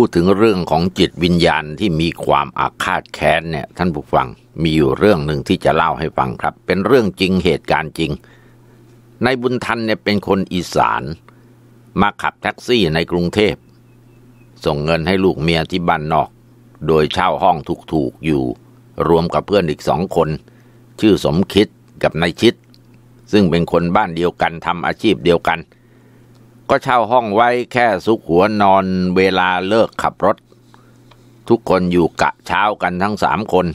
พูดถึงเรื่องของจิตวิญญาณที่มีความอาฆาตแค้นเนี่ยท่านผู้ฟังมีอยู่เรื่องหนึ่งที่จะเล่าให้ฟังครับ เป็นเรื่องจริงเหตุการณ์จริง ในบุญทันเนี่ยเป็นคนอีสาน มาขับแท็กซี่ในกรุงเทพส่งเงินให้ลูกเมียที่บ้านนอก โดยเช่าห้องถูกๆอยู่ รวมกับเพื่อนอีกสองคน ชื่อสมคิดกับนายชิด ซึ่งเป็นคนบ้านเดียวกันทำอาชีพเดียวกันเก็เช่าห้องไว้แค่ซุกหัวนอนเวลาเลิกขับรถ ทุกคนอยู่กะเช้ากันทั้งสามคน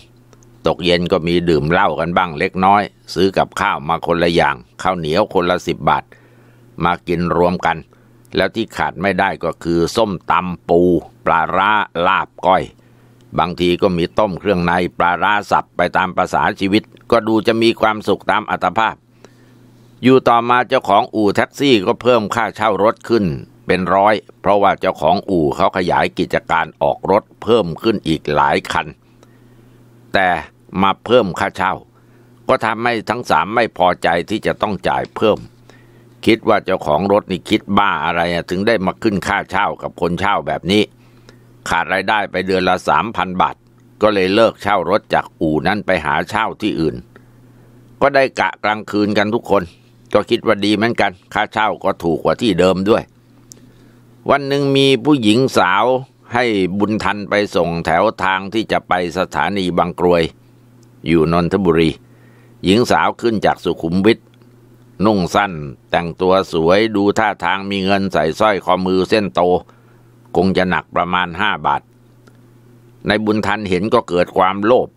ตกเย็นก็มีดื่มเหล้ากันบ้างเล็กน้อย ซื้อกับข้าวมาคนละอย่าง ข้าวเหนียวคนละสิบบาทมากินรวมกัน แล้วที่ขาดไม่ได้ก็คือส้มตำปูปลาร้าลาบก้อย บางทีก็มีต้มเครื่องในปลาร้าสับไปตามภาษาชีวิต ก็ดูจะมีความสุขตามอัตภาพอยู่ต่อมาเจ้าของอู่แท็กซี่ก็เพิ่มค่าเช่ารถขึ้นเป็นร้อย เพราะว่าเจ้าของอู่เขาขยายกิจการออกรถเพิ่มขึ้นอีกหลายคันแต่มาเพิ่มค่าเช่า ก็ทำให้ทั้งสามไม่พอใจที่จะต้องจ่ายเพิ่ม คิดว่าเจ้าของรถนี่คิดบ้าอะไรถึงได้มาขึ้นค่าเช่ากับคนเช่าแบบนี้ ขาดรายได้ไปเดือนละสามพันบาทก็เลยเลิกเช่ารถจากอู่นั้นไปหาเช่าที่อื่น ก็ได้กะกลางคืนกันทุกคนก็คิดว่าดีเหมือนกัน ค่าเช่าก็ถูกกว่าที่เดิมด้วย วันหนึ่งมีผู้หญิงสาวให้บุญทันไปส่งแถวทางที่จะไปสถานีบางกรวย อยู่นนทบุรี หญิงสาวขึ้นจากสุขุมวิท นุ่งสั้นแต่งตัวสวยดูท่าทางมีเงินใส่สร้อยคอมือเส้นโตคงจะหนักประมาณห้าบาท ในบุญทันเห็นก็เกิดความโลภ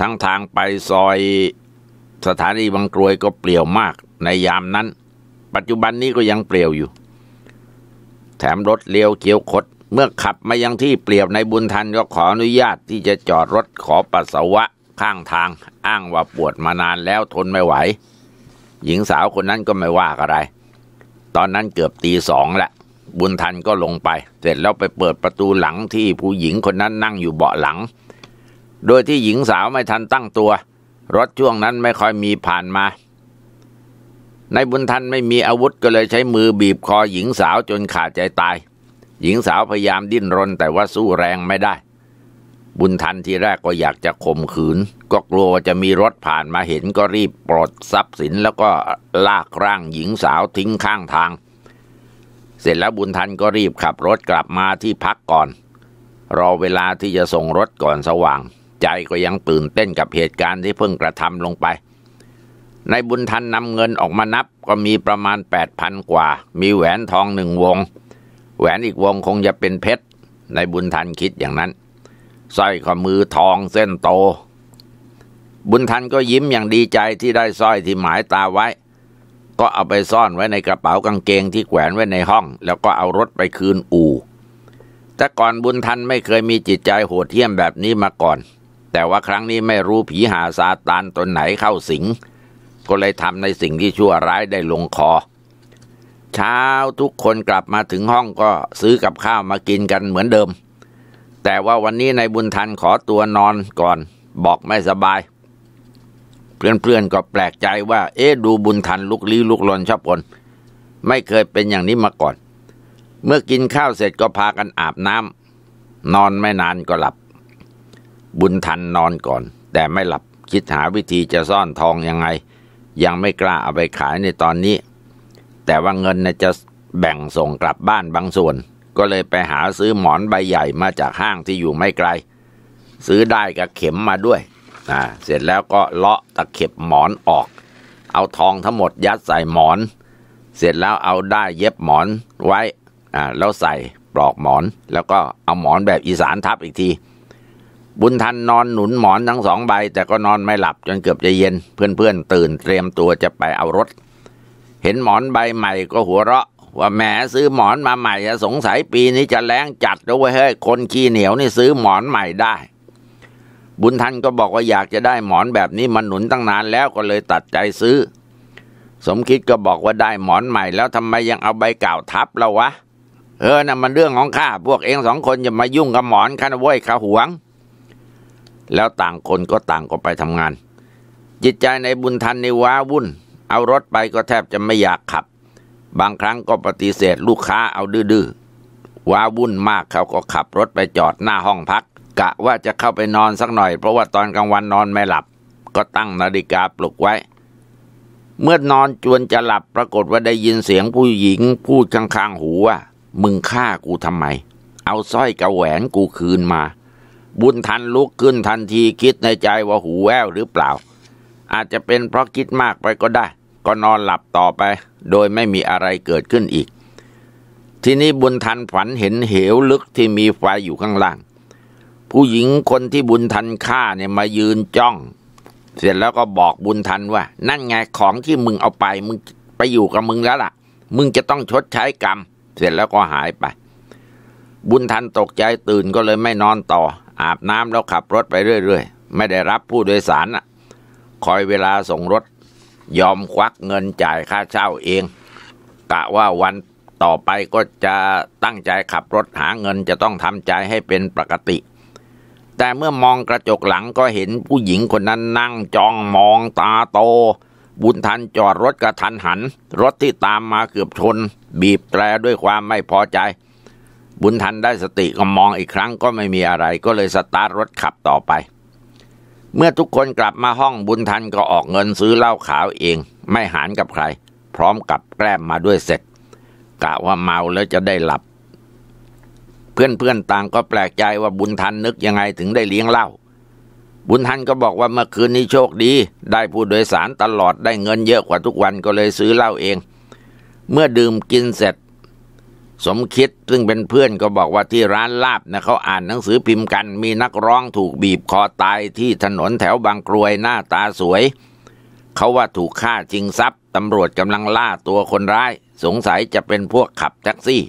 ทั้งทางไปซอยสถานีบางกรวยก็เปลี่ยวมากในยามนั้น ปัจจุบันนี้ก็ยังเปลี่ยวอยู่ แถมรถเลี้ยวเกียวคดเมื่อขับมายังที่เปลี่ยวในบุญทันก็ขออนุญาตที่จะจอดรถขอปัสสาวะข้างทาง อ้างว่าปวดมานานแล้วทนไม่ไหว หญิงสาวคนนั้นก็ไม่ว่าอะไร ตอนนั้นเกือบตีสองแหละ บุญทันก็ลงไป เสร็จแล้วไปเปิดประตูหลังที่ผู้หญิงคนนั้นนั่งอยู่เบาะหลัง โดยที่หญิงสาวไม่ทันตั้งตัว รถช่วงนั้นไม่ค่อยมีผ่านมานายบุญทันไม่มีอาวุธก็เลยใช้มือบีบคอหญิงสาวจนขาดใจตาย หญิงสาวพยายามดิ้นรนแต่ว่าสู้แรงไม่ได้ บุญทันทีแรกก็อยากจะข่มขืนก็กลัวว่าจะมีรถผ่านมาเห็นก็รีบปลดทรัพย์สินแล้วก็ลากร่างหญิงสาวทิ้งข้างทาง เสร็จแล้วบุญทันก็รีบขับรถกลับมาที่พักก่อนรอเวลาที่จะส่งรถก่อนสว่าง ใจก็ยังตื่นเต้นกับเหตุการณ์ที่เพิ่งกระทำลงไปในบุญทันนำเงินออกมานับก็มีประมาณแปดพันกว่า มีแหวนทองหนึ่งวง แหวนอีกวงคงจะเป็นเพชรในบุญทันคิดอย่างนั้นสร้อยข้อมือทองเส้นโต บุญทันก็ยิ้มอย่างดีใจที่ได้สร้อยที่หมายตาไว้ ก็เอาไปซ่อนไว้ในกระเป๋ากางเกงที่แขวนไว้ในห้อง แล้วก็เอารถไปคืนอู่แต่ก่อนบุญทันไม่เคยมีจิตใจโหดเหี้ยมแบบนี้มาก่อน แต่ว่าครั้งนี้ไม่รู้ผีหาซาตานตนไหนเข้าสิงก็เลยทำในสิ่งที่ชั่วร้ายได้ลงคอ เช้าทุกคนกลับมาถึงห้องก็ซื้อกับข้าวมากินกันเหมือนเดิม แต่ว่าวันนี้นายบุญทันขอตัวนอนก่อน บอกไม่สบาย เพื่อนๆก็แปลกใจว่า เอ๊ะ ดูบุญทันลุกลี้ลุกลนชอบคน ไม่เคยเป็นอย่างนี้มาก่อน เมื่อกินข้าวเสร็จก็พากันอาบน้ำนอนไม่นานก็หลับ บุญทันนอนก่อน แต่ไม่หลับคิดหาวิธีจะซ่อนทองยังไงยังไม่กล้าเอาไปขายในตอนนี้ แต่ว่าเงินจะแบ่งส่งกลับบ้านบางส่วน ก็เลยไปหาซื้อหมอนใบใหญ่ มาจากห้างที่อยู่ไม่ไกล ซื้อได้กับเข็มมาด้วยอ่าเสร็จแล้วก็เลาะตะเข็บหมอนออก เอาทองทั้งหมดยัดใส่หมอน เสร็จแล้วเอาได้เย็บหมอนไว้อ่าแล้วใส่ปลอกหมอน แล้วก็เอาหมอนแบบอีสานทับอีกทีบุญทันนอนหนุนหมอนทั้งสองใบ แต่ก็นอนไม่หลับจนเกือบจะเย็นเพื่อนๆตื่นเตรียมตัวจะไปเอารถ เห็นหมอนใบใหม่ ก็หัวเราะ ว่าแหมซื้อหมอนมาใหม่สงสัยปีนี้จะแรงจัดด้วว้ยเฮ้ยคนขี้เหนียวนี่ซื้อหมอนใหม่ได้ บุญทันก็บอกว่าอยากจะได้หมอนแบบนี้มาหนุนตั้งนาน แล้วก็เลยตัดใจซื้อ สมคิดก็บอกว่าได้หมอนใหม่ แล้วทำไมยังเอาใบเก่าทับเราวะเออนะ่ะมันเรื่องของข้าพวกเองสองคนอย่ามายุ่งกับหมอนข้านะเว้ยข้าหวงแล้วต่างคนก็ต่างก็ไปทำงาน จิตใจในบุญทันในว้าวุ่นเอารถไปก็แทบจะไม่อยากขับ บางครั้งก็ปฏิเสธลูกค้าเอาดื้อว้าวุ่นมากเขาก็ขับรถไปจอดหน้าห้องพัก กะว่าจะเข้าไปนอนสักหน่อย เพราะว่าตอนกลางวันนอนไม่หลับ ก็ตั้งนาฬิกาปลุกไว้ เมื่อนอนจวนจะหลับปรากฏว่าได้ยินเสียงผู้หญิง พูดข้างๆหูว่า มึงฆ่ากูทำไม เอาสร้อยกระแหวนกูคืนมาบุญทันลุกขึ้นทันทีคิดในใจว่าหูแววหรือเปล่า อาจจะเป็นเพราะคิดมากไปก็ได้ ก็นอนหลับต่อไปโดยไม่มีอะไรเกิดขึ้นอีก ทีนี้บุญทันฝันเห็นเหวลึกที่มีไฟอยู่ข้างล่าง ผู้หญิงคนที่บุญทันฆ่าเนี่ยมายืนจ้อง เสร็จแล้วก็บอกบุญทันว่า นั่นไงของที่มึงเอาไปมึงไปอยู่กับมึงแล้วล่ะ มึงจะต้องชดใช้กรรม เสร็จแล้วก็หายไป บุญทันตกใจตื่นก็เลยไม่นอนต่ออาบน้ำแล้วขับรถไปเรื่อยๆ ไม่ได้รับผู้โดยสาระคอยเวลาส่งรถ ยอมควักเงินจ่ายค่าเช่าเอง กะว่าวันต่อไปก็จะตั้งใจขับรถหาเงินจะต้องทำใจให้เป็นปกติ แต่เมื่อมองกระจกหลังก็เห็นผู้หญิงคนนั้นนั่งจ้องมองตาโต บุญทันจอดรถกระทันหัน รถที่ตามมาเกือบชนบีบแตรด้วยความไม่พอใจบุญทันได้สติก็มองอีกครั้งก็ไม่มีอะไรก็เลยสตาร์ทรถขับต่อไป เมื่อทุกคนกลับมาห้องบุญทันก็ออกเงินซื้อเหล้าขาวเอง ไม่หารกับใคร พร้อมกับแกล้มมาด้วยเสร็จกะว่าเมาแล้วจะได้หลับ เพื่อนๆต่างก็แปลกใจว่าบุญทันนึกยังไงถึงได้เลี้ยงเหล้าบุญทันก็บอกว่าเมื่อคืนนี้โชคดี ได้ผู้โดยสารตลอดได้เงินเยอะกว่าทุกวันก็เลยซื้อเหล้าเอง เมื่อดื่มกินเสร็จสมคิดซึ่งเป็นเพื่อนก็บอกว่าที่ร้านลาบนะเขาอ่านหนังสือพิมพ์กันมีนักร้องถูกบีบคอตายที่ถนนแถวบางกรวยหน้าตาสวยเขาว่าถูกฆ่าจริงทรัพย์ตำรวจกำลังล่าตัวคนร้าย สงสัยจะเป็นพวกขับแท็กซี่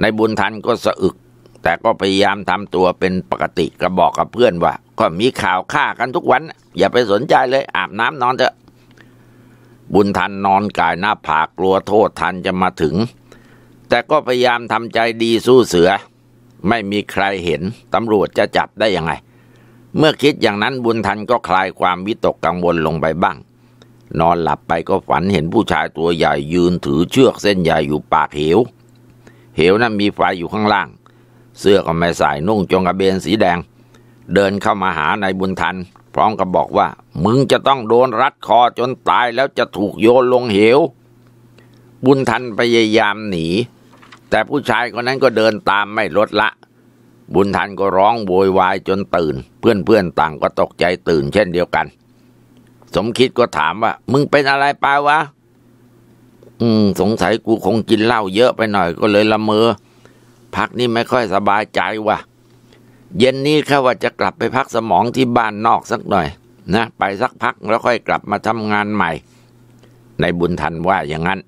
ในบุญทันก็สะอึก แต่ก็พยายามทำตัวเป็นปกติกระบอกกับเพื่อนว่า ก็มีข่าวฆ่ากันทุกวัน อย่าไปสนใจเลยอาบน้ำนอนเถอะบุญทันนอนกายหน้าผากกลัวโทษทันจะมาถึงแต่ก็พยายามทำใจดีสู้เสือ ไม่มีใครเห็นตำรวจจะจับได้ยังไง เมื่อคิดอย่างนั้นบุญทันก็คลายความวิตกกังวลลงไปบ้าง นอนหลับไปก็ฝันเห็นผู้ชายตัวใหญ่ยืนถือเชือกเส้นใหญ่อยู่ปากเหว เหวนั้นมีไฟอยู่ข้างล่าง เสื้อก็ไม่ใส่นุ่งจงกระเบนสีแดง เดินเข้ามาหานายบุญทันพร้อมกับบอกว่า มึงจะต้องโดนรัดคอจนตายแล้วจะถูกโยนลงเหว บุญทันพยายามหนีแต่ผู้ชายคนนั้นก็เดินตามไม่ลดละ บุญทันก็ร้องโวยวายจนตื่น เพื่อนๆต่างก็ตกใจตื่น เช่นเดียวกัน สมคิดก็ถามว่า มึงเป็นอะไรไปวะอืม สงสัยกูคงกินเหล้าเยอะไปหน่อย ก็เลยละเมอพักนี้ไม่ค่อยสบายใจวะะเย็นนี้ข้าว่าจะกลับไปพักสมองที่บ้านนอกสักหน่อย นะไปสักพักแล้วค่อยกลับมาทำงานใหม่ ในบุญทันว่าอย่างนั้น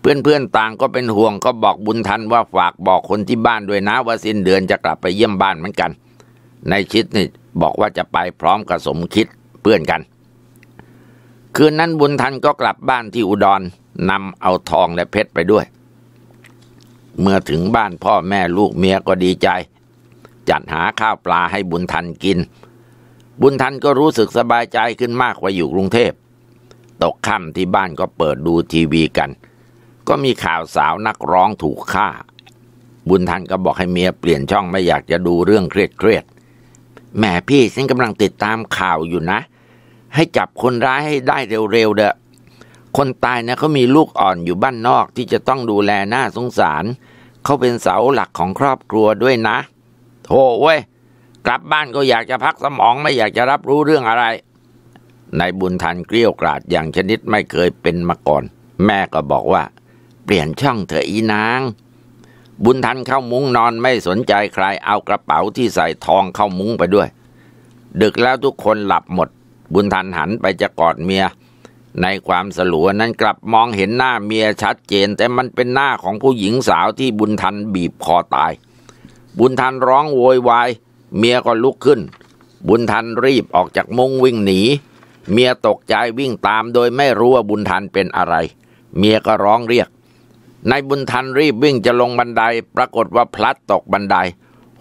เพื่อนเพื่อนต่างก็เป็นห่วงก็บอกบุญทันว่าฝากบอกคนที่บ้านด้วยนะว่าสิ้นเดือนจะกลับไปเยี่ยมบ้านเหมือนกัน ในชิดนี่บอกว่าจะไปพร้อมกับสมคิดเพื่อนกัน คืนนั้นบุญทันก็กลับบ้านที่อุดรนำเอาทองและเพชรไปด้วย เมื่อถึงบ้านพ่อแม่ลูกเมียก็ดีใจ จัดหาข้าวปลาให้บุญทันกิน บุญทันก็รู้สึกสบายใจขึ้นมากกว่าอยู่กรุงเทพตกค่ำที่บ้านก็เปิดดูทีวีกันก็มีข่าวสาวนักร้องถูกฆ่า บุญทันก็บอกให้เมียเปลี่ยนช่องไม่อยากจะดูเรื่องเครียดเครียดแม่พี่ฉันกำลังติดตามข่าวอยู่นะ ให้จับคนร้ายให้ได้เร็วๆเด้อคนตายนะเขามีลูกอ่อนอยู่บ้านนอกที่จะต้องดูแลน่าสงสาร เขาเป็นเสาหลักของครอบครัวด้วยนะโธ่เว้ยกลับบ้านก็อยากจะพักสมองไม่อยากจะรับรู้เรื่องอะไร นายบุญทันเกลี้ยกล่อมอย่างชนิดไม่เคยเป็นมาก่อน แม่ก็บอกว่าปลี่ยนช่องเถอะอีนาง บุญทันเข้ามุ้งนอนไม่สนใจใครเอากระเป๋าที่ใส่ทองเข้ามุ้งไปด้วย ดึกแล้วทุกคนหลับหมด บุญทันหันไปจะกอดเมีย ในความสลัวนั้นกลับมองเห็นหน้าเมียชัดเจน แต่มันเป็นหน้าของผู้หญิงสาวที่บุญทันบีบคอตาย บุญทันร้องโวยวาย เมียก็ลุกขึ้น บุญทันรีบออกจากมุ้งวิ่งหนี เมียตกใจวิ่งตามโดยไม่รู้ว่าบุญทันเป็นอะไร เมียก็ร้องเรียกนายบุญทันรีบวิ่งจะลงบันได ปรากฏว่าพลัดตกบันได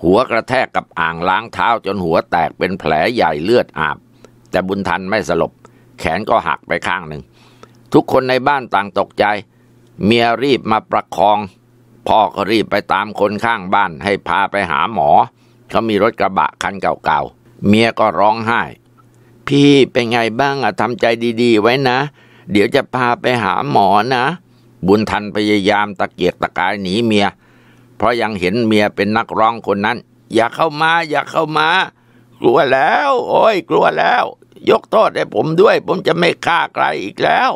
หัวกระแทกกับอ่างล้างเท้าจนหัวแตกเป็นแผลใหญ่เลือดอาบ แต่บุญทันไม่สลบ แขนก็หักไปข้างหนึ่ง ทุกคนในบ้านต่างตกใจ เมียรีบมาประคอง พ่อก็รีบไปตามคนข้างบ้านให้พาไปหาหมอเขามีรถกระบะคันเก่าๆ เมียก็ร้องไห้ พี่เป็นไงบ้างอะทำใจดีๆ ไว้นะ เดี๋ยวจะพาไปหาหมอนะบุญทันพยายามตะเกียกตะกายหนีเมีย เพราะยังเห็นเมียเป็นนักร้องคนนั้น อย่าเข้ามาอย่าเข้ามา กลัวแล้ว โอ้ย กลัวแล้ว ยกโทษให้ผมด้วย ผมจะไม่ฆ่าใครอีกแล้ว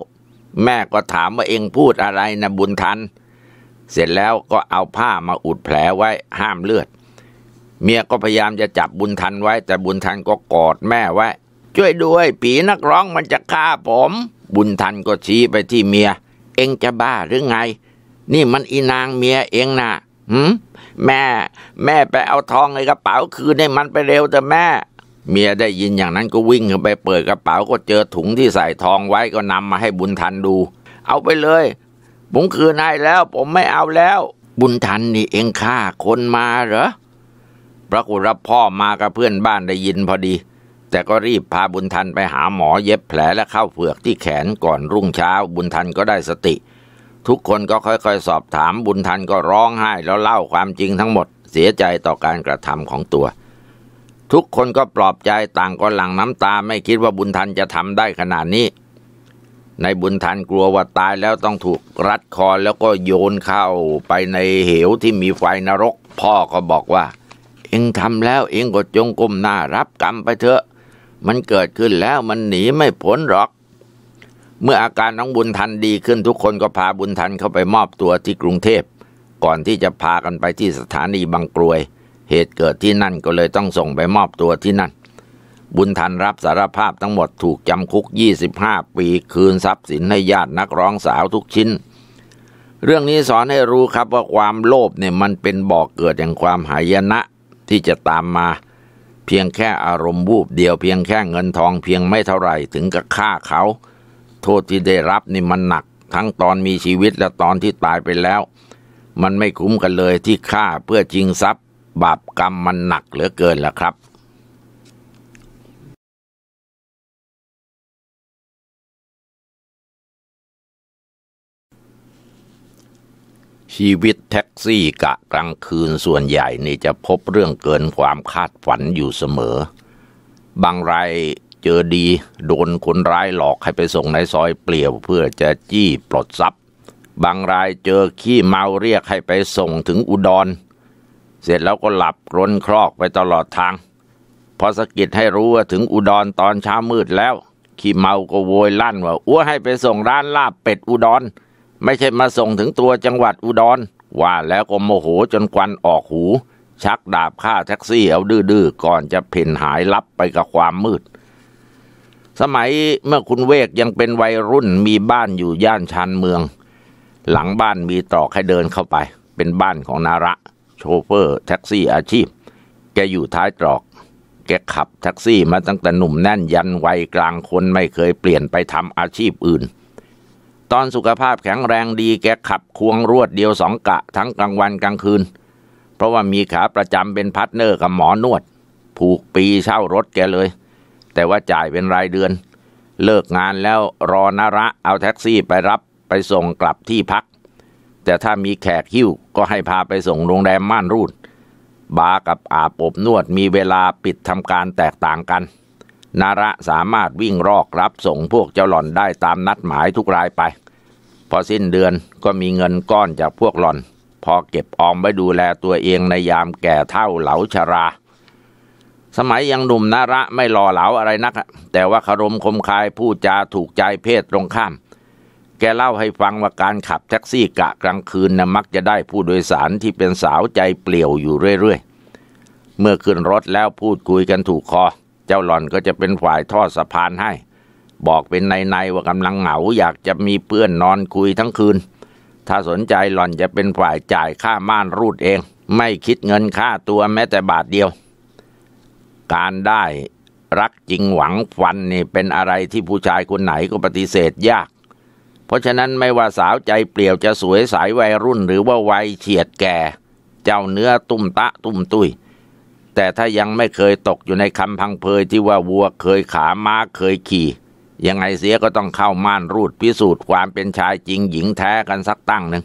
แม่ก็ถามว่าเองพูดอะไรนะบุญทันเสร็จแล้วก็เอาผ้ามาอุดแผลไว้ห้ามเลือด เมียก็พยายามจะจับบุญทันไว้แต่บุญทันก็กอดแม่ไว้ ช่วยด้วยผีนักร้องมันจะฆ่าผม บุญทันก็ชี้ไปที่เมียเองจะบ้าหรือไง นี่มันอีนางเมียเองนะ่ะหืมแม่ แม่ไปเอาทองในกระเป๋าคืนให้มันไปเร็วแต่แม่ เมียได้ยินอย่างนั้นก็วิ่งไปเปิดกระเป๋าก็เจอถุงที่ใส่ทองไว้ก็นำมาให้บุญทันดู เอาไปเลยผมคืนให้แล้ว ผมไม่เอาแล้ว บุญทันนี่เองฆ่าคนมาเหรอปรากฏว่าพ่อมากับเพื่อนบ้านได้ยินพอดีแต่ก็รีบพาบุญทันไปหาหมอเย็บแผลและเข้าเผือกที่แขนก่อนรุ่งเช้าบุญทันก็ได้สติ ทุกคนก็ค่อยๆ สอบถามบุญทันก็ร้องไห้แล้วเล่าความจริงทั้งหมดเสียใจต่อการกระทำของตัว ทุกคนก็ปลอบใจต่างก็หลั่งน้ำตาไม่คิดว่าบุญทันจะทำได้ขนาดนี้ ในบุญทันกลัวว่าตายแล้วต้องถูกรัดคอแล้วก็โยนเข้าไปในเหวที่มีไฟนรก พ่อก็บอกว่าเอ็งทำแล้วเอ็งก็จงก้มหน้ารับกรรมไปเถอะมันเกิดขึ้นแล้วมันหนีไม่พ้นหรอก เมื่ออาการน้องบุญทันดีขึ้นทุกคนก็พาบุญทันเข้าไปมอบตัวที่กรุงเทพก่อนที่จะพากันไปที่สถานีบางกรวย เหตุเกิดที่นั่นก็เลยต้องส่งไปมอบตัวที่นั่น บุญทันรับสารภาพทั้งหมดถูกจำคุก 25 ปีคืนทรัพย์สินให้ญาตินักร้องสาวทุกชิ้น เรื่องนี้สอนให้รู้ครับว่าความโลภเนี่ยมันเป็นบ่อกเกิดแห่งความหายนะที่จะตามมาเพียงแค่อารมณ์วูบเดียวเพียงแค่เงินทองเพียงไม่เท่าไหร่ถึงกับฆ่าเขา โทษที่ได้รับนี่มันหนัก ทั้งตอนมีชีวิตและตอนที่ตายไปแล้ว มันไม่คุ้มกันเลยที่ฆ่าเพื่อจิงทรัพย์ บาปกรรมมันหนักเหลือเกินล่ะครับชีวิตแท็กซี่กะกลางคืนส่วนใหญ่นี่จะพบเรื่องเกินความคาดฝันอยู่เสมอ บางรายเจอดี โดนคนร้ายหลอกให้ไปส่งในซอยเปลี่ยวเพื่อจะจี้ปลดทรัพย์ บางรายเจอขี้เมาเรียกให้ไปส่งถึงอุดร เสร็จแล้วก็หลับรนคลอกไปตลอดทาง พอสะกิดให้รู้ว่าถึงอุดรตอนเช้ามืดแล้ว ขี้เมาก็โวยลั่นว่าอ้วให้ไปส่งร้านลาบเป็ดอุดรไม่ใช่มาส่งถึงตัวจังหวัดอุดร ว่าแล้วก็โมโหจนควันออกหู ชักดาบฆ่าแท็กซี่เอาดื้อๆก่อนจะเพ่นหายลับไปกับความมืด สมัยเมื่อคุณเวกยังเป็นวัยรุ่นมีบ้านอยู่ย่านชานเมือง หลังบ้านมีตรอกให้เดินเข้าไป เป็นบ้านของนาระ โชเฟอร์ แท็กซี่อาชีพ แกอยู่ท้ายตรอก แกขับแท็กซี่มาตั้งแต่หนุ่มแน่นยันวัยกลางคนไม่เคยเปลี่ยนไปทำอาชีพอื่นตอนสุขภาพแข็งแรงดีแกขับควงรวดเดียวสองกะทั้งกลางวันกลางคืน เพราะว่ามีขาประจำเป็นพาร์ทเนอร์กับหมอนวด ผูกปีเช่ารถแกเลย แต่ว่าจ่ายเป็นรายเดือน เลิกงานแล้วรอนาระเอาแท็กซี่ไปรับไปส่งกลับที่พัก แต่ถ้ามีแขกหิ้วก็ให้พาไปส่งโรงแรมม่านรูดบาร์กับอาบอบนวดมีเวลาปิดทำการแตกต่างกันนาระสามารถวิ่งรอกรับส่งพวกเจ้าหล่อนได้ตามนัดหมายทุกรายไปพอสิ้นเดือนก็มีเงินก้อนจากพวกหล่อน พอเก็บออมไว้ดูแลตัวเองในยามแก่เท่าเหลาชรา สมัยยังหนุ่มนาระไม่หล่อเหลาอะไรนักแต่ว่าคารมคมคายพูดจาถูกใจเพศตรงข้าม แกเล่าให้ฟังว่าการขับแท็กซี่กะกลางคืนนะมักจะได้ผู้โดยสารที่เป็นสาวใจเปลี่ยวอยู่เรื่อย ๆ เมื่อขึ้นรถแล้วพูดคุยกันถูกคอ เจ้าหล่อนก็จะเป็นฝ่ายทอดสะพานให้บอกเป็นในในว่ากำลังเหงา อยากจะมีเพื่อนนอนคุยทั้งคืน ถ้าสนใจหล่อนจะเป็นฝ่ายจ่ายค่าม่านรูดเอง ไม่คิดเงินค่าตัวแม้แต่บาทเดียว การได้รักจริงหวังฝันนี่เป็นอะไรที่ผู้ชายคนไหนก็ปฏิเสธยาก เพราะฉะนั้นไม่ว่าสาวใจเปลี่ยวจะสวยสายวัยรุ่น หรือว่าวัยเฉียดแก่ เจ้าเนื้อตุ้มตะตุ้มตุย้ย แต่ถ้ายังไม่เคยตกอยู่ในคำพังเพยที่ว่าวัวเคยขาม้าเคยขี่ยังไงเสียก็ต้องเข้าม่านรูดพิสูจน์ความเป็นชายจริงหญิงแท้กันสักตั้งหนึ่ง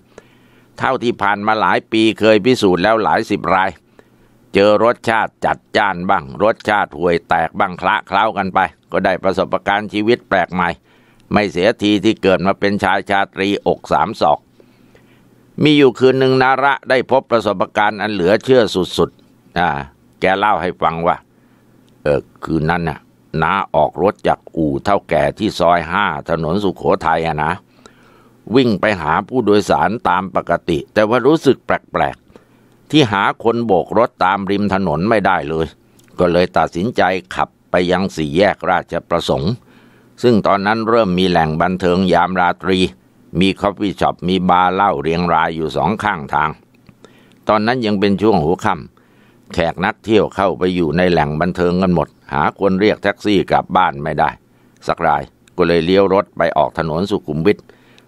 เท่าที่ผ่านมาหลายปีเคยพิสูจน์แล้วหลายสิบราย เจอรสชาติจัดจ้านบ้าง รสชาติห่วยแตกบ้างคละเคล้ากันไป ก็ได้ประสบการณ์ชีวิตแปลกใหม่ ไม่เสียทีที่เกิดมาเป็นชายชาตรีอกสามศอก มีอยู่คืนหนึ่งนาระได้พบประสบการณ์อันเหลือเชื่อสุดๆอ่าแกเล่าให้ฟังว่า เออคืนนั้นน่ะน้าออกรถจากอู่เท่าแก่ที่ซอยห้าถนนสุขโขทัยอะนะ วิ่งไปหาผู้โดยสารตามปกติ แต่ว่ารู้สึกแปลกๆ ที่หาคนโบกรถตามริมถนนไม่ได้เลย ก็เลยตัดสินใจขับไปยังสี่แยกราชประสงค์ ซึ่งตอนนั้นเริ่มมีแหล่งบันเทิงยามราตรี มีคอฟฟี่ช็อป มีบาร์เหล้าเรียงรายอยู่สองข้างทาง ตอนนั้นยังเป็นช่วงหัวค่ำแขกนักเที่ยวเข้าไปอยู่ในแหล่งบันเทิงกันหมด หาคนเรียกแท็กซี่กลับบ้านไม่ได้ สักรายก็เลยเลี้ยวรถไปออกถนนสุขุมวิท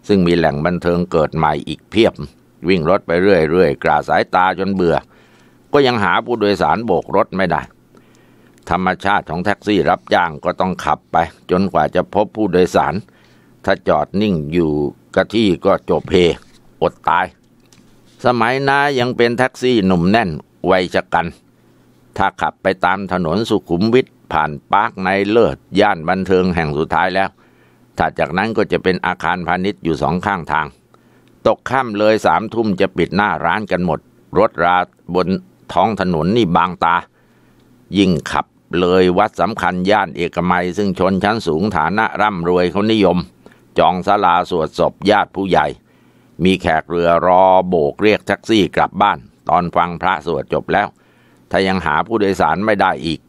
ซึ่งมีแหล่งบันเทิงเกิดใหม่อีกเพียบ วิ่งรถไปเรื่อยๆ กราสายตาจนเบื่อ ก็ยังหาผู้โดยสารโบกรถไม่ได้ ธรรมชาติของแท็กซี่รับจ้างก็ต้องขับไป จนกว่าจะพบผู้โดยสาร ถ้าจอดนิ่งอยู่กะที่ก็จบเพ อดตาย สมัยน้ายังเป็นแท็กซี่หนุ่มแน่นวัยชะกัน ถ้าขับไปตามถนนสุขุมวิทผ่านปาร์คในเลิศ ย่านบันเทิงแห่งสุดท้ายแล้วถัดจากนั้นก็จะเป็นอาคารพาณิชย์อยู่สองข้างทาง ตกค่ำเลยสามทุ่มจะปิดหน้าร้านกันหมด รถราบนท้องถนนนี่บางตา ยิ่งขับเลยวัดสำคัญย่านเอกมัย ซึ่งชนชั้นสูงฐานะร่ำรวยเขานิยม จองศาลาสวดศพญาติผู้ใหญ่ มีแขกเรือรอโบกเรียกแท็กซี่กลับบ้านตอนฟังพระสวดจบแล้ว ถ้ายังหาผู้โดยสารไม่ได้อีก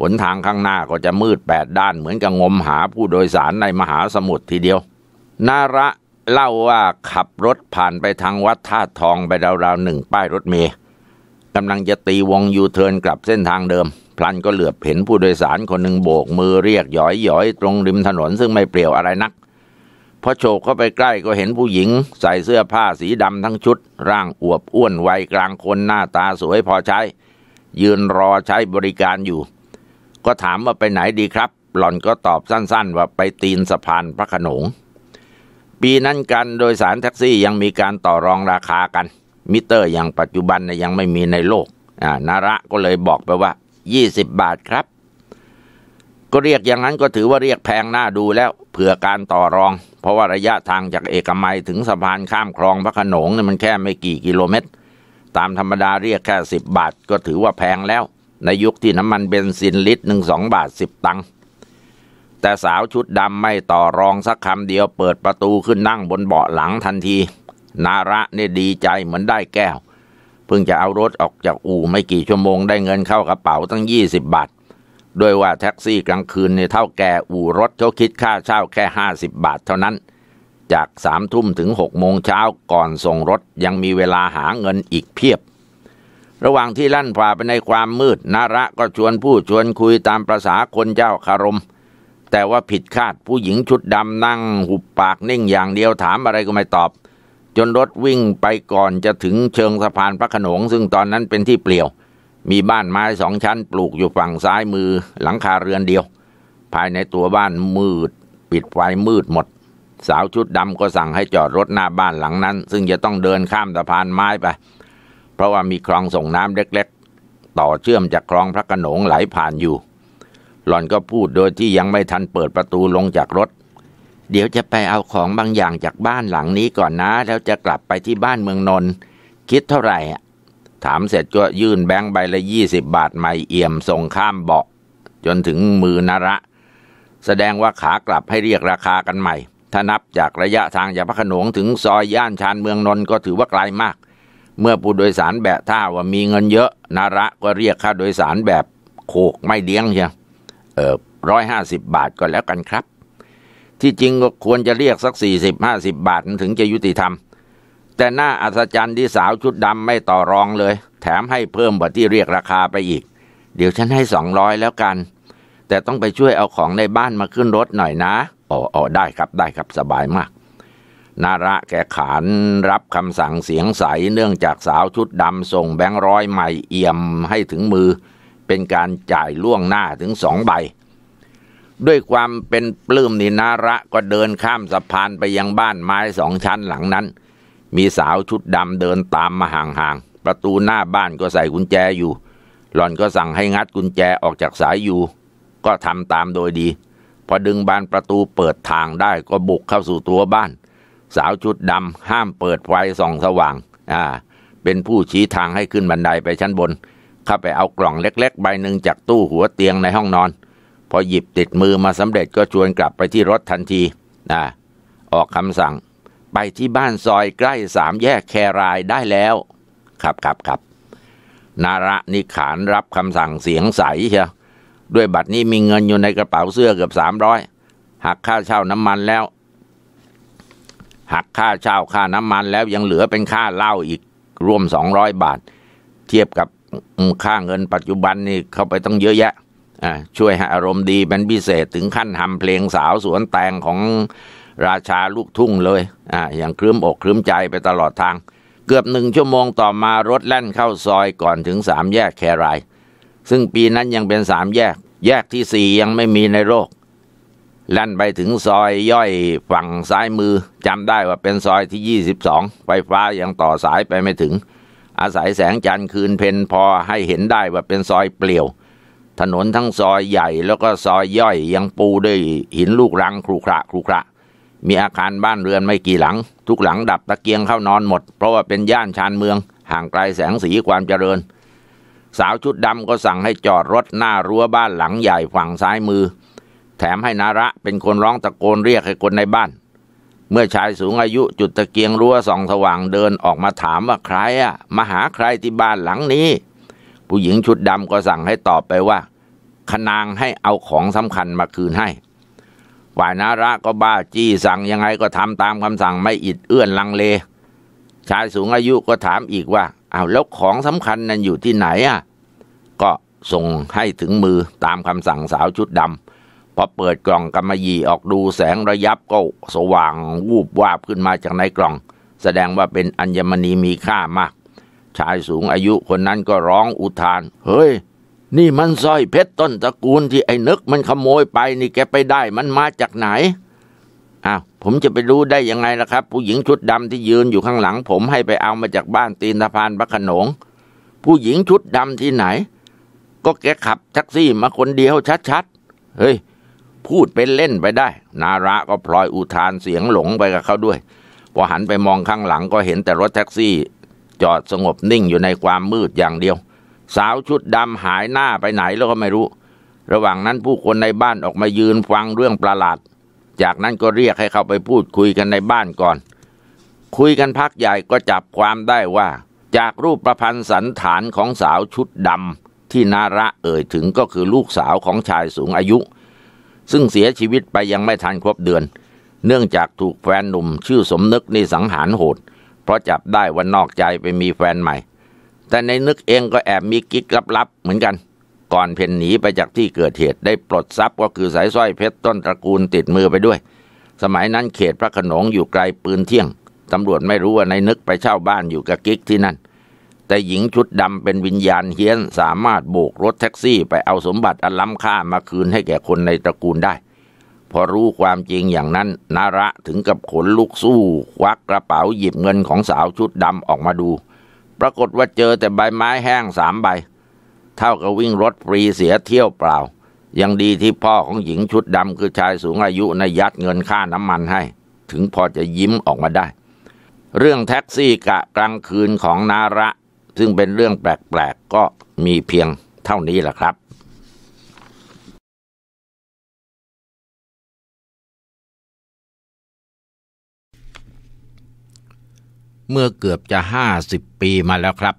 หนทางข้างหน้าก็จะมืดแปดด้านเหมือนกับงมหาผู้โดยสารในมหาสมุทรทีเดียวนาระเล่าว่าขับรถผ่านไปทางวัดท่าทองไปราวๆหนึ่งป้ายรถเมย์กำลังจะตีวงยูเทิร์นกลับเส้นทางเดิมพลันก็เหลือบเห็นผู้โดยสารคนหนึ่งโบก มือเรียกหยอยๆตรงริมถนนซึ่งไม่เปลี่ยวอะไรนักพอโฉบเข้าไปใกล้ก็เห็นผู้หญิงใส่เสื้อผ้าสีดำทั้งชุด ร่างอวบอ้วนวัยกลางคนหน้าตาสวยพอใช้ ยืนรอใช้บริการอยู่ ก็ถามว่าไปไหนดีครับ หล่อนก็ตอบสั้นๆว่าไปตีนสะพานพระขนง ปีนั้นกันโดยสารแท็กซี่ยังมีการต่อรองราคากัน มิเตอร์อย่างปัจจุบันยังไม่มีในโลกอ่านาระก็เลยบอกไปว่า 20 บาทครับ ก็เรียกอย่างนั้นก็ถือว่าเรียกแพงหน้าดูแล้วเผื่อการต่อรองเพราะว่าระยะทางจากเอกมัยถึงสะพานข้ามคลองพระขนงเนี่ยมันแค่ไม่กี่กิโลเมตร ตามธรรมดาเรียกแค่สิบบาทก็ถือว่าแพงแล้ว ในยุคที่น้ำมันเบนซินลิตรหนึ่งสองบาทสิบตังค์แต่สาวชุดดำไม่ต่อรองสักคำเดียวเปิดประตูขึ้นนั่งบนเบาะหลังทันที นาระเนี่ยดีใจเหมือนได้แก้ว เพิ่งจะเอารถออกจากอู่ไม่กี่ชั่วโมงได้เงินเข้ากระเป๋าตั้งยี่สิบบาทด้วยว่าแท็กซี่กลางคืนในเท่าแก่อู่รถเขาคิดค่าเช่าแค่ห้าสิบาทเท่านั้น จากสามทุ่มถึงหกโมงเช้าก่อนส่งรถยังมีเวลาหาเงินอีกเพียบ ระหว่างที่ลั่นผ่าไปในความมืดนาระก็ชวนผู้ชวนคุยตามประษาคนเจ้าคารม แต่ว่าผิดคาดผู้หญิงชุดดำนั่งหุบปากนิ่งอย่างเดียวถามอะไรก็ไม่ตอบ จนรถวิ่งไปก่อนจะถึงเชิงสะพานพระขนงซึ่งตอนนั้นเป็นที่เปลี่ยวมีบ้านไม้สองชั้นปลูกอยู่ฝั่งซ้ายมือหลังคาเรือนเดียว ภายในตัวบ้านมืด ปิดไฟมืดหมด สาวชุดดำก็สั่งให้จอดรถหน้าบ้านหลังนั้น ซึ่งจะต้องเดินข้ามสะพานไม้ไปเพราะว่ามีคลองส่งน้ำเล็กๆ ต่อเชื่อมจากคลองพระขนงไหลผ่านอยู่ หล่อนก็พูดโดยที่ยังไม่ทันเปิดประตูลงจากรถ เดี๋ยวจะไปเอาของบางอย่างจากบ้านหลังนี้ก่อนนะแล้วจะกลับไปที่บ้านเมืองนน คิดเท่าไหร่ถามเสร็จก็ยื่นแบงค์ใบละยี่สิบบาทใหม่เอี่ยมส่งข้ามเบาะจนถึงมือนระ แสดงว่าขากลับให้เรียกราคากันใหม่ ถ้านับจากระยะทางจากพระขนงถึงซอยย่านชานเมืองนนท์ก็ถือว่าไกลมาก เมื่อผู้โดยสารแบะท่าว่ามีเงินเยอะนาระก็เรียกค่าโดยสารแบบโขกไม่เดี้ยงเชยเออร้อยห้าสิบบาทก็แล้วกันครับ ที่จริงก็ควรจะเรียกสักสี่สิบห้าสิบบาทถึงจะยุติธรรมแต่หน้าอัศจรรย์ที่สาวชุดดำไม่ต่อรองเลย แถมให้เพิ่มบ่ที่เรียกราคาไปอีก เดี๋ยวฉันให้สองร้อยแล้วกัน แต่ต้องไปช่วยเอาของในบ้านมาขึ้นรถหน่อยนะอ๋อออได้ครับได้ครับสบายมาก นาระแกขานรับคำสั่งเสียงใส เนื่องจากสาวชุดดำส่งแบงค์ร้อยใหม่เอี่ยมให้ถึงมือ เป็นการจ่ายล่วงหน้าถึงสองใบ ด้วยความเป็นปลื้มนินาระก็เดินข้ามสะพานไปยังบ้านไม้สองชั้นหลังนั้นมีสาวชุดดำเดินตามมาห่างๆ ประตูหน้าบ้านก็ใส่กุญแจอยู่ หล่อนก็สั่งให้งัดกุญแจออกจากสายอยู่ ก็ทำตามโดยดี พอดึงบานประตูเปิดทางได้ก็บุกเข้าสู่ตัวบ้าน สาวชุดดำห้ามเปิดไฟส่องสว่าง อ่า เป็นผู้ชี้ทางให้ขึ้นบันไดไปชั้นบน เข้าไปเอากล่องเล็กๆใบหนึ่งจากตู้หัวเตียงในห้องนอน พอหยิบติดมือมาสำเร็จก็ชวนกลับไปที่รถทันทีอ่าออกคำสั่งไปที่บ้านซอยใกล้สามแยกแครายได้แล้ว ครับครับครับ นาระนิขานรับคำสั่งเสียงใสเชียด้วยบัตรนี้มีเงินอยู่ในกระเป๋าเสื้อเกือบสามร้อย หักค่าเช่าน้ำมันแล้ว หักค่าเช่าค่าน้ำมันแล้วยังเหลือเป็นค่าเหล้าอีกรวมสองร้อยบาท เทียบกับค่าเงินปัจจุบันนี่เข้าไปต้องเยอะแยะช่วยให้อารมณ์ดีเป็นพิเศษถึงขั้นทำเพลงสาวสวนแตงของราชาลูกทุ่งเลยอ่าอย่างคลื้มอกคลื้มใจไปตลอดทาง เกือบหนึ่งชั่วโมงต่อมารถแล่นเข้าซอยก่อนถึงสามแยกแคราย ซึ่งปีนั้นยังเป็นสามแยก แยกที่สี่ยังไม่มีในโลกแล่นไปถึงซอยย่อยฝั่งซ้ายมือจำได้ว่าเป็นซอยที่ยี่สสิบองไฟฟ้ายังต่อสายไปไม่ถึง อาศัยแสงจันทร์คืนเพนพอให้เห็นได้ว่าเป็นซอยเปลี่ยว ถนนทั้งซอยใหญ่แล้วก็ซอยย่อยยังปูด้วยหินลูกรังครุขระครุขระมีอาคารบ้านเรือนไม่กี่หลัง ทุกหลังดับตะเกียงเข้านอนหมด เพราะว่าเป็นย่านชานเมือง ห่างไกลแสงสีความเจริญ สาวชุดดำก็สั่งให้จอดรถหน้ารั้วบ้านหลังใหญ่ ฝั่งซ้ายมือ แถมให้นาระเป็นคนร้องตะโกนเรียกให้คนในบ้าน เมื่อชายสูงอายุจุดตะเกียงรั้วส่องสว่างเดินออกมาถามว่าใครอะมาหาใครที่บ้านหลังนี้ ผู้หญิงชุดดำก็สั่งให้ตอบไปว่าขนางให้เอาของสำคัญมาคืนให้ฝ่ายนาระก็บ้าจี้สั่งยังไงก็ทำตามคำสั่งไม่อิดเอื้อนลังเล ชายสูงอายุก็ถามอีกว่าเอาแล้วของสำคัญนั้นอยู่ที่ไหน อ่ะ ก็ส่งให้ถึงมือตามคำสั่งสาวชุดดำพอเปิดกล่องกำมะหยี่ออกดูแสงระยับก็สว่างวูบวาบขึ้นมาจากในกล่อง แสดงว่าเป็นอัญมณีมีค่ามาก ชายสูงอายุคนนั้นก็ร้องอุทาน เฮ้ยนี่มันสร้อยเพชรต้นตระกูลที่ไอ้นึกมันขโมยไปนี่แกไปได้มันมาจากไหน อ้าวผมจะไปรู้ได้ยังไงล่ะครับ ผู้หญิงชุดดำที่ยืนอยู่ข้างหลัง ผมให้ไปเอามาจากบ้านตีนสะพานพระขนง ผู้หญิงชุดดำที่ไหน ก็แกขับแท็กซี่มาคนเดียวชัดๆเฮ้ย พูดเป็นเล่นไปได้ นาระก็พลอยอุทานเสียงหลงไปกับเขาด้วยพอหันไปมองข้างหลังก็เห็นแต่รถแท็กซี่จอดสงบนิ่งอยู่ในความมืดอย่างเดียวสาวชุดดำหายหน้าไปไหนแล้วก็ไม่รู้ ระหว่างนั้นผู้คนในบ้านออกมายืนฟังเรื่องประหลาด จากนั้นก็เรียกให้เข้าไปพูดคุยกันในบ้านก่อน คุยกันพักใหญ่ก็จับความได้ว่า จากรูปประพันธ์สันฐานของสาวชุดดำที่นาระเอ่ยถึงก็คือลูกสาวของชายสูงอายุ ซึ่งเสียชีวิตไปยังไม่ทันครบเดือน เนื่องจากถูกแฟนหนุ่มชื่อสมนึกนสังหารโหด เพราะจับได้ว่านอกใจไปมีแฟนใหม่แต่ในนึกเองก็แอบมีกิ๊กลับๆ เหมือนกัน ก่อนเพ่นหนีไปจากที่เกิดเหตุ ได้ปลดทรัพย์ก็คือสายสร้อยเพชรต้นตระกูลติดมือไปด้วย สมัยนั้นเขตพระขนงอยู่ไกลปืนเที่ยงตำรวจไม่รู้ว่าในนึกไปเช่าบ้านอยู่กับกิ๊กที่นั่น แต่หญิงชุดดำเป็นวิญญาณเฮี้ยน สามารถโบกรถแท็กซี่ไปเอาสมบัติอันล้ำค่ามาคืนให้แก่คนในตระกูลได้ พอรู้ความจริงอย่างนั้นนาระถึงกับขนลุกสู้ควักกระเป๋าหยิบเงินของสาวชุดดำออกมาดูปรากฏว่าเจอแต่ใบไม้แห้งสามใบ เท่ากับวิ่งรถฟรีเสียเที่ยวเปล่า ยังดีที่พ่อของหญิงชุดดำคือชายสูงอายุนายัดเงินค่าน้ำมันให้ ถึงพอจะยิ้มออกมาได้ เรื่องแท็กซี่กะกลางคืนของนาระซึ่งเป็นเรื่องแปลกๆก็มีเพียงเท่านี้แหละครับเมื่อเกือบจะห้าสิบปีมาแล้วครับ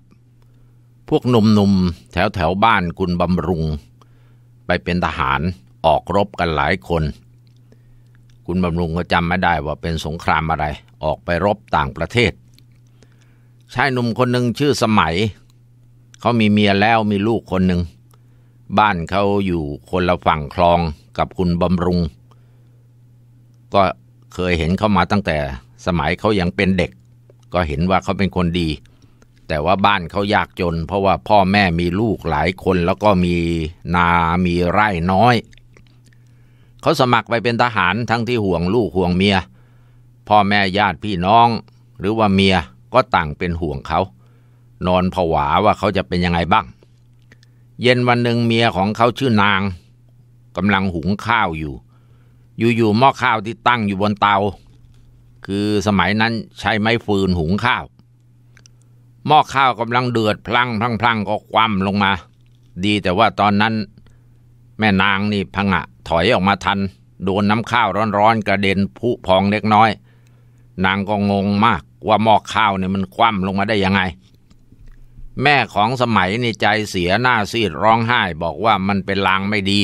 พวกหนุ่มๆ แถวแถวบ้านคุณบำรุง ไปเป็นทหารออกรบกันหลายคน คุณบำรุงก็จำไม่ได้ว่าเป็นสงครามอะไร ออกไปรบต่างประเทศ ชายหนุ่มคนหนึ่งชื่อสมัย เขามีเมียแล้วมีลูกคนหนึ่ง บ้านเขาอยู่คนละฝั่งคลองกับคุณบำรุง ก็เคยเห็นเขามาตั้งแต่สมัยเขายังเป็นเด็กก็เห็นว่าเขาเป็นคนดี แต่ว่าบ้านเขายากจน เพราะว่าพ่อแม่มีลูกหลายคนแล้วก็มีนามีไร่น้อย เขาสมัครไปเป็นทหารทั้งที่ห่วงลูกห่วงเมีย พ่อแม่ญาติพี่น้อง หรือว่าเมียก็ต่างเป็นห่วงเขา นอนผวาว่าเขาจะเป็นยังไงบ้าง เย็นวันหนึ่งเมียของเขาชื่อนางกำลังหุงข้าวอยู่ อยู่ๆหม้อข้าวที่ตั้งอยู่บนเตาคือสมัยนั้นใช้ไม้ฟืนหุงข้าวหม้อข้าวกำลังเดือดพลังพลังพลังก็คว่ำลงมา ดีแต่ว่าตอนนั้น แม่นางนี่พังะ ถอยออกมาทันโดนน้ำข้าวร้อนๆ กระเด็นผุพองเล็กน้อย นางก็งงมากว่าหม้อข้าวเนี่ยมันคว่ำลงมาได้ยังไง แม่ของสมัยนี่ใจเสียหน้าซีดร้องไห้ บอกว่ามันเป็นลางไม่ดี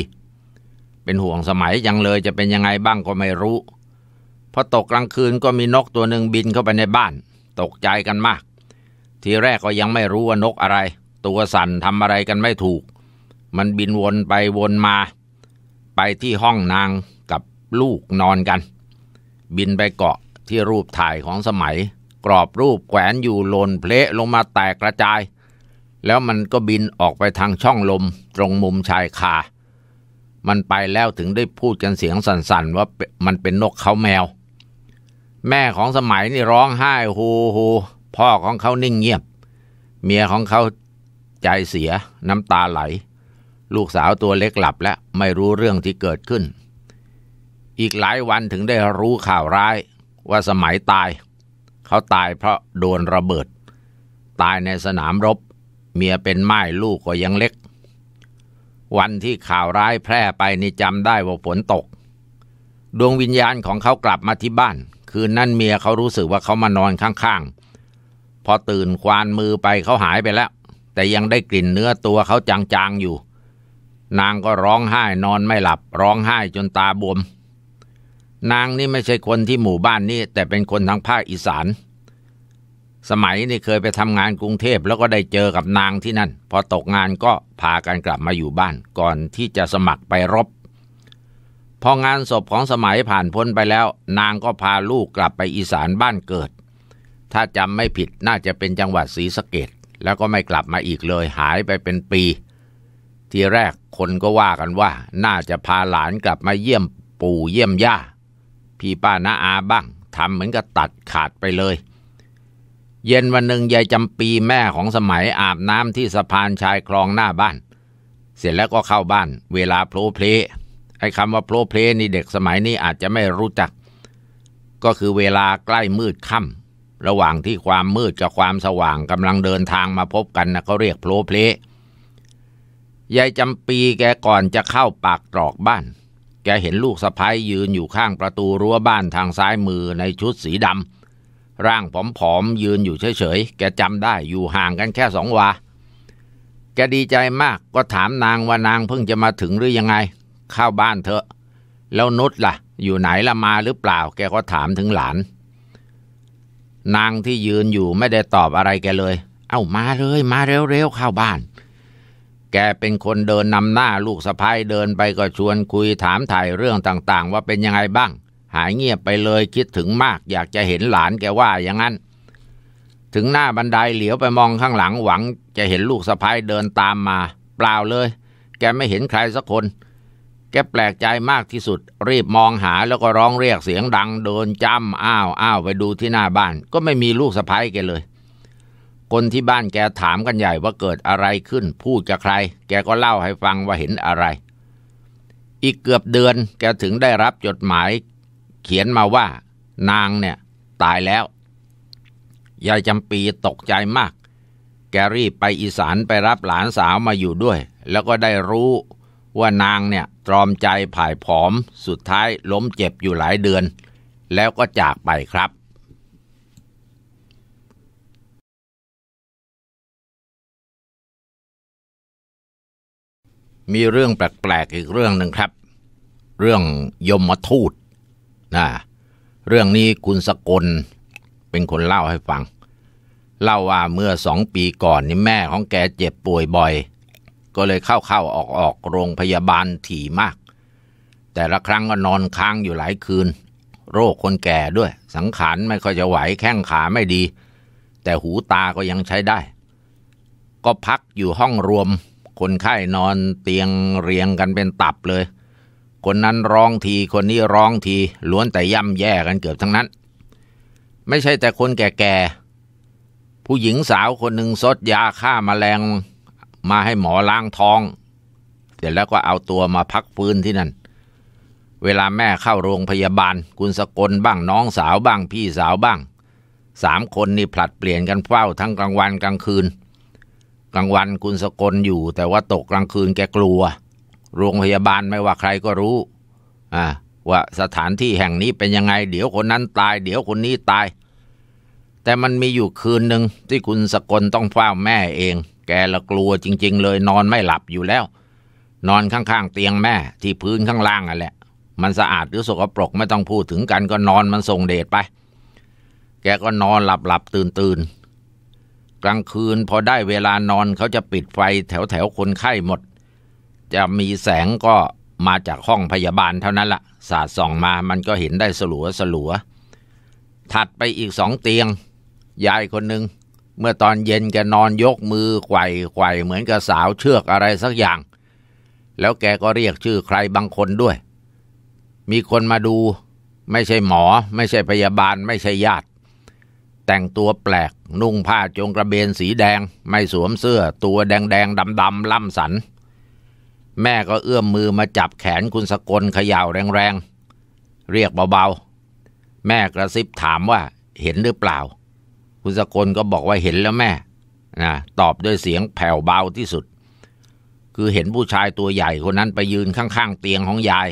เป็นห่วงสมัยยังเลยจะเป็นยังไงบ้างก็ไม่รู้พอตกกลางคืนก็มีนกตัวหนึ่งบินเข้าไปในบ้าน ตกใจกันมาก ทีแรกก็ยังไม่รู้ว่านกอะไร ตัวสั่นทำอะไรกันไม่ถูก มันบินวนไปวนมา ไปที่ห้องนางกับลูกนอนกัน บินไปเกาะที่รูปถ่ายของสมัย กรอบรูปแขวนอยู่โลนเพลลงมาแตกกระจาย แล้วมันก็บินออกไปทางช่องลม ตรงมุมชายคา มันไปแล้วถึงได้พูดกันเสียงสั่นๆ ว่ามันเป็นนกเขาแมวแม่ของสมัยนี่ร้องไห้โฮโฮพ่อของเขานิ่งเงียบ เมียของเขาใจเสียน้ำตาไหล ลูกสาวตัวเล็กหลับและไม่รู้เรื่องที่เกิดขึ้น อีกหลายวันถึงได้รู้ข่าวร้าย ว่าสมัยตาย เขาตายเพราะโดนระเบิด ตายในสนามรบ เมียเป็นไม้ลูกก็ยังเล็ก วันที่ข่าวร้ายแพร่ไปนี่จำได้ว่าฝนตก ดวงวิญญาณของเขากลับมาที่บ้านคืนนั้นเมียเขารู้สึกว่าเขามานอนข้างๆพอตื่นควานมือไปเขาหายไปแล้ว แต่ยังได้กลิ่นเนื้อตัวเขาจางๆอยู่ นางก็ร้องไห้นอนไม่หลับร้องไห้จนตาบวม นางนี่ไม่ใช่คนที่หมู่บ้านนี่แต่เป็นคนทางภาค อีสาน สมัยนี่เคยไปทำงานกรุงเทพแล้วก็ได้เจอกับนางที่นั่นพอตกงานก็พากันกลับมาอยู่บ้านก่อนที่จะสมัครไปรบพองานศพของสมัยผ่านพ้นไปแล้ว นางก็พาลูกกลับไปอีสานบ้านเกิด ถ้าจำไม่ผิดน่าจะเป็นจังหวัดศรีสะเกดแล้วก็ไม่กลับมาอีกเลย หายไปเป็นปี ทีแรกคนก็ว่ากันว่าน่าจะพาหลานกลับมาเยี่ยมปู่เยี่ยมย่าพี่ป้าน้าอาบ้างทำเหมือนกับตัดขาดไปเลย เย็นวันหนึ่งยายจำปีแม่ของสมัยอาบน้ำที่สะพานชายคลองหน้าบ้าน เสร็จแล้วก็เข้าบ้าน เวลาโผล่เพลไอ้คำว่าโพลเพลนี่เด็กสมัยนี้อาจจะไม่รู้จัก ก็คือเวลาใกล้มืดค่ำระหว่างที่ความมืดกับความสว่างกำลังเดินทางมาพบกันนะเขาเรียกโพลเพล ยายจำปีแกก่อนจะเข้าปากตรอกบ้านแกเห็นลูกสะพ้ายยืนอยู่ข้างประตูรั้วบ้านทางซ้ายมือในชุดสีดำร่างผอมๆยืนอยู่เฉยๆแกจำได้อยู่ห่างกันแค่สองวาแกดีใจมากก็ถามนางว่านางเพิ่งจะมาถึงหรือยังไงเข้าบ้านเถอะ แล้วนุชละ่ะอยู่ไหนละมาหรือเปล่า แกก็ถามถึงหลาน นางที่ยืนอยู่ไม่ได้ตอบอะไรแกเลย เอา้ามาเลยมาเร็วๆเข้าบ้าน แกเป็นคนเดินนำหน้าลูกสะพ้ายเดินไปก็ชวนคุยถามถ่ายเรื่องต่างๆว่าเป็นยังไงบ้าง หายเงียบไปเลยคิดถึงมากอยากจะเห็นหลานแกว่าอย่างนั้น ถึงหน้าบันไดเหลียวไปมองข้างหลังหวัง จะเห็นลูกสะพ้ายเดินตามมา เปล่าเลย แกไม่เห็นใครสักคนแกแปลกใจมากที่สุด รีบมองหาแล้วก็ร้องเรียกเสียงดังโดนจำอ้าวอ้าวไปดูที่หน้าบ้านก็ไม่มีลูกสะพ้ายแกเลย คนที่บ้านแกถามกันใหญ่ว่าเกิดอะไรขึ้นพูดกับใคร แกก็เล่าให้ฟังว่าเห็นอะไร อีกเกือบเดือนแกถึงได้รับจดหมายเขียนมาว่านางเนี่ยตายแล้วยายจำปีตกใจมากแกรีบไปอีสานไปรับหลานสาวมาอยู่ด้วยแล้วก็ได้รู้ว่านางเนี่ย ตรอมใจ ผ่ายผอมสุดท้ายล้มเจ็บอยู่หลายเดือน แล้วก็จากไปครับ มีเรื่องแปลกๆอีกเรื่องหนึ่งครับ เรื่องยมทูตนะเรื่องนี้คุณสกล เป็นคนเล่าให้ฟัง เล่าว่าเมื่อสองปีก่อนนี่แม่ของแกเจ็บป่วยบ่อยก็เลยเข้าเข้าออกออกโรงพยาบาลถี่มาก แต่ละครั้งก็นอนค้างอยู่หลายคืน โรคคนแก่ด้วย สังขารไม่ค่อยจะไหวแข้งขาไม่ดี แต่หูตาก็ยังใช้ได้ ก็พักอยู่ห้องรวม คนไข้นอนเตียงเรียงกันเป็นตับเลย คนนั้นร้องทีคนนี้ร้องทีล้วนแต่ย่ำแย่กันเกือบทั้งนั้น ไม่ใช่แต่คนแก่ๆผู้หญิงสาวคนหนึ่งซดยาฆ่ามาแมลงมาให้หมอล้างท้อง เสร็จแล้วก็เอาตัวมาพักฟื้นที่นั่น เวลาแม่เข้าโรงพยาบาล คุณสกล บ้างน้องสาวบ้าง พี่สาวบ้าง สามคนนี่ผลัดเปลี่ยนกันเฝ้าทั้งกลางวันกลางคืน กลางวันคุณสกลอยู่ แต่ว่าตกกลางคืนแกกลัว โรงพยาบาลไม่ว่าใครก็รู้อ่าว่าสถานที่แห่งนี้เป็นยังไง เดี๋ยวคนนั้นตาย เดี๋ยวคนนี้ตาย แต่มันมีอยู่คืนหนึ่งที่คุณสกลต้องเฝ้าแม่เองแกละกลัวจริง ๆ เลยนอนไม่หลับอยู่แล้ว นอนข้าง ๆ เตียงแม่ ที่พื้นข้างล่างอ่ะแหละมันสะอาดหรือสกปรกไม่ต้องพูดถึงกันก็นอนมันส่งเดชไป แกก็นอนหลับหลับตื่นตื่นกลางคืนพอได้เวลานอนเขาจะปิดไฟแถวแถวคนไข้หมด จะมีแสงก็มาจากห้องพยาบาลเท่านั้นละ่ะ สาดส่องมามันก็เห็นได้สลัวสลัวถัดไปอีกสองเตียง ยายคนหนึ่งเมื่อตอนเย็นแกนอนยกมือไขว่ไขว่เหมือนกับสาวเชือกอะไรสักอย่าง แล้วแกก็เรียกชื่อใครบางคนด้วย มีคนมาดู ไม่ใช่หมอ ไม่ใช่พยาบาลไม่ใช่ญาติ แต่งตัวแปลกนุ่งผ้าจงกระเบนสีแดง ไม่สวมเสื้อ ตัวแดงแดงดำดำล่ำสัน แม่ก็เอื้อมมือมาจับแขนคุณสกลเขย่าแรงๆ เรียกเบาๆแม่กระซิบถามว่าเห็นหรือเปล่าุณสกลก็บอกว่าเห็นแล้วแม่นะตอบด้วยเสียงแผ่วเบาที่สุด คือเห็นผู้ชายตัวใหญ่คนนั้น ไปยืนข้างๆ เตียงของยาย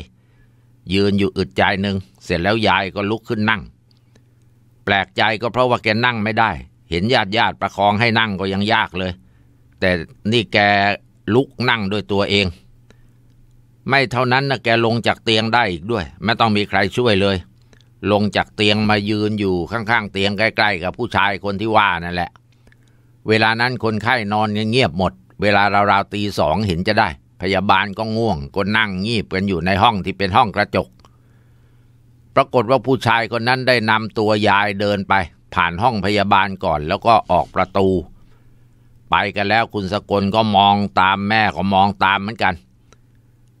ยืนอยู่อึดใจหนึ่งเสร็จแล้วยายก็ลุกขึ้นนั่ง แปลกใจก็เพราะว่าแกนั่งไม่ได้ เห็นญาติญาติประคองให้นั่งก็ยังยากเลย แต่นี่แกลุกนั่งด้วยตัวเอง ไม่เท่านั้นนะแกลงจากเตียงได้อีกด้วย ไม่ต้องมีใครช่วยเลยลงจากเตียงมายืนอยู่ข้างๆเตียงใกล้ๆ กับผู้ชายคนที่ว่านั่นแหละ เวลานั้นคนไข้นอนเงียบหมด เวลาราวๆตีสองเห็นจะได้ พยาบาลก็ง่วงก็นั่งงีบกันอยู่ในห้องที่เป็นห้องกระจก ปรากฏว่าผู้ชายคนนั้นได้นำตัวยายเดินไป ผ่านห้องพยาบาลก่อนแล้วก็ออกประตู ไปกันแล้วคุณสกลก็มองตามแม่ ก็มองตามเหมือนกัน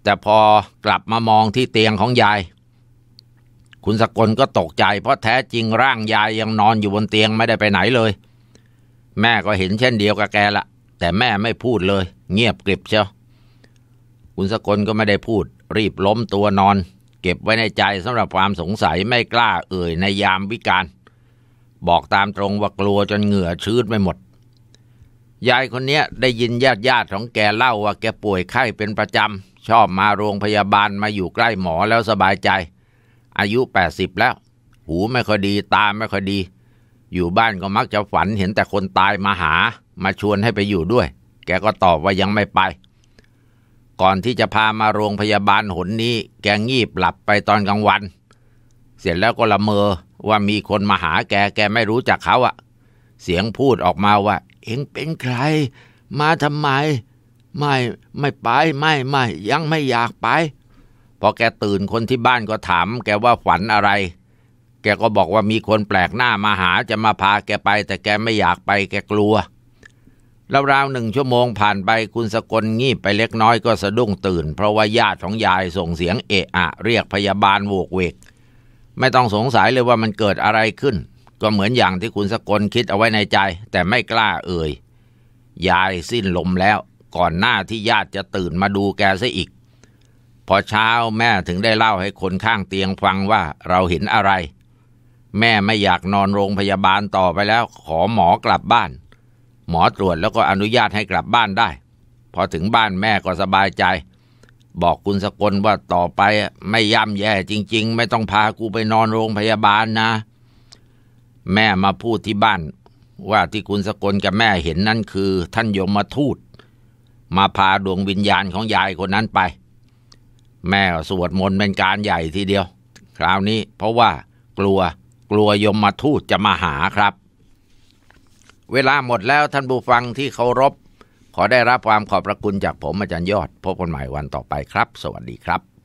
แต่พอกลับมามองที่เตียงของยายคุณสกลก็ตกใจ เพราะแท้จริงร่างยายยังนอนอยู่บนเตียงไม่ได้ไปไหนเลย แม่ก็เห็นเช่นเดียวกับแกละแต่แม่ไม่พูดเลย เงียบกริบเชียวคุณสกลก็ไม่ได้พูด รีบล้มตัวนอน เก็บไว้ในใจสำหรับความสงสัยไม่กล้าเอ่ยในยามวิการ บอกตามตรงว่ากลัวจนเหงื่อชืดไปหมด ยายคนนี้ได้ยินญาติญาติของแกเล่าว่าแกป่วยไข้เป็นประจำชอบมาโรงพยาบาลมาอยู่ใกล้หมอแล้วสบายใจอายุ 80 แล้ว หูไม่ค่อยดี ตาไม่ค่อยดี อยู่บ้านก็มักจะฝันเห็นแต่คนตายมาหา มาชวนให้ไปอยู่ด้วย แกก็ตอบว่ายังไม่ไป ก่อนที่จะพามาโรงพยาบาลหนนี้ แกงีบหลับไปตอนกลางวัน เสร็จแล้วก็ละเมอว่ามีคนมาหาแก แกไม่รู้จักเขาอะเสียงพูดออกมาว่า เอ็งเป็นใคร มาทำไม ไม่ไม่ไป ไม่ ไม่ ยังไม่อยากไปพอแกตื่นคนที่บ้านก็ถามแกว่าฝันอะไร แกก็บอกว่ามีคนแปลกหน้ามาหาจะมาพาแกไปแต่แกไม่อยากไปแกกลัวราวๆหนึ่งชั่วโมงผ่านไปคุณสกลงีบไปเล็กน้อยก็สะดุ้งตื่นเพราะว่าญาติของยายส่งเสียงเอะอะเรียกพยาบาลโวกเวก ไม่ต้องสงสัยเลยว่ามันเกิดอะไรขึ้น ก็เหมือนอย่างที่คุณสกลคิดเอาไว้ในใจ แต่ไม่กล้าเอ่ยยายสิ้นลมแล้ว ก่อนหน้าที่ญาติจะตื่นมาดูแกซะอีกพอเช้าแม่ถึงได้เล่าให้คนข้างเตียงฟังว่าเราเห็นอะไร แม่ไม่อยากนอนโรงพยาบาลต่อไปแล้ว ขอหมอกลับบ้าน หมอตรวจแล้วก็อนุญาตให้กลับบ้านได้ พอถึงบ้านแม่ก็สบายใจ บอกคุณสกลว่าต่อไปไม่ย่ำแย่จริง ๆ ไม่ต้องพากูไปนอนโรงพยาบาลนะ แม่มาพูดที่บ้าน ว่าที่คุณสกลกับแม่เห็นนั่นคือ ท่านยมมาทูตมาพาดวงวิญญาณของยายคนนั้นไปแม่สวดมนต์เป็นการใหญ่ทีเดียว คราวนี้เพราะว่ากลัวกลัวยมมาทูตจะมาหาครับ เวลาหมดแล้วท่านผู้ฟังที่เคารพขอได้รับความขอบพระคุณจากผมอาจารย์ยอด พบกันใหม่วันต่อไปครับ สวัสดีครับ